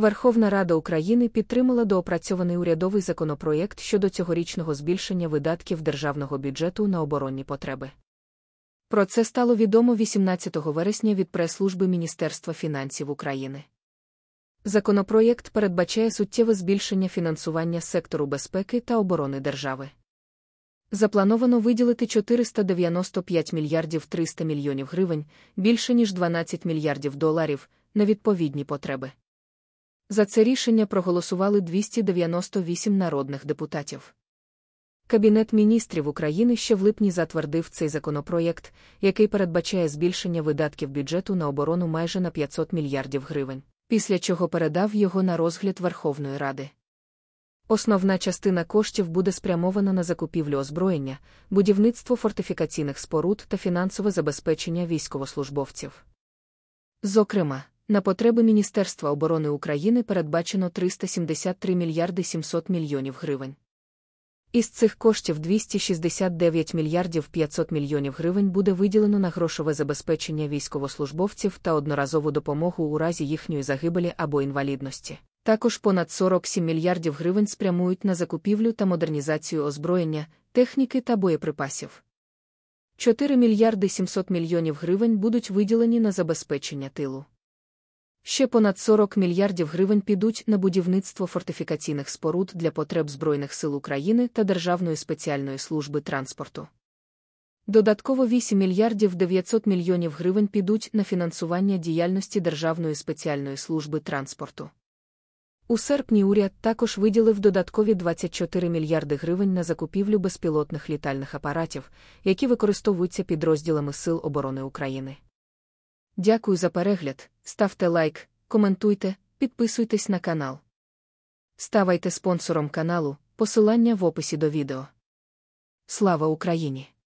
Верховна Рада України підтримала доопрацьований урядовий законопроєкт щодо цьогорічного збільшення видатків державного бюджету на оборонні потреби. Про це стало відомо 18 вересня від прес-служби Міністерства фінансів України. Законопроєкт передбачає суттєве збільшення фінансування сектору безпеки та оборони держави. Заплановано виділити 495 мільярдів 300 мільйонів гривень, більше ніж 12 мільярдів доларів, на відповідні потреби. За це рішення проголосували 298 народних депутатів. Кабінет міністрів України ще в липні затвердив цей законопроєкт, який передбачає збільшення видатків бюджету на оборону майже на 500 мільярдів гривень, після чого передав його на розгляд Верховної Ради. Основна частина коштів буде спрямована на закупівлю озброєння, будівництво фортифікаційних споруд та фінансове забезпечення військовослужбовців. Зокрема, на потреби Міністерства оборони України передбачено 373 мільярди 700 мільйонів гривень. Із цих коштів 269 мільярдів 500 мільйонів гривень буде виділено на грошове забезпечення військовослужбовців та одноразову допомогу у разі їхньої загибелі або інвалідності. Також понад 47 мільярдів гривень спрямують на закупівлю та модернізацію озброєння, техніки та боєприпасів. 4 мільярди 700 мільйонів гривень будуть виділені на забезпечення тилу. Ще понад 40 мільярдів гривень підуть на будівництво фортифікаційних споруд для потреб Збройних сил України та Державної спеціальної служби транспорту. Додатково 8 мільярдів 900 мільйонів гривень підуть на фінансування діяльності Державної спеціальної служби транспорту. У серпні уряд також виділив додаткові 24 мільярди гривень на закупівлю безпілотних літальних апаратів, які використовуються підрозділами Сил оборони України. Дякую за перегляд, ставте лайк, коментуйте, підписуйтесь на канал. Ставайте спонсором каналу, посилання в описі до відео. Слава Україні!